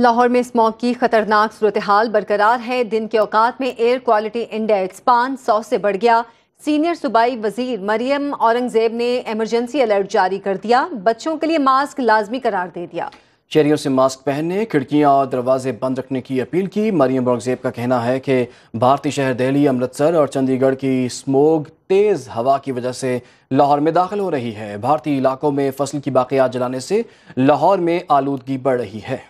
लाहौर में स्मॉग की खतरनाक सूरत हाल बरकरार है दिन के औकात में एयर क्वालिटी इंडेक्स पाँच सौ से बढ़ गया सीनियर सूबाई वजीर मरियम औरंगजेब ने एमरजेंसी अलर्ट जारी कर दिया बच्चों के लिए मास्क लाजमी करार दे दिया शहरियों से मास्क पहनने खिड़कियां और दरवाजे बंद रखने की अपील की मरियम औरंगजेब का कहना है कि भारतीय शहर दिल्ली अमृतसर और चंडीगढ़ की स्मोग तेज़ हवा की वजह से लाहौर में दाखिल हो रही है भारतीय इलाकों में फसल की बाकियात जलाने से लाहौर में आलूदगी बढ़ रही है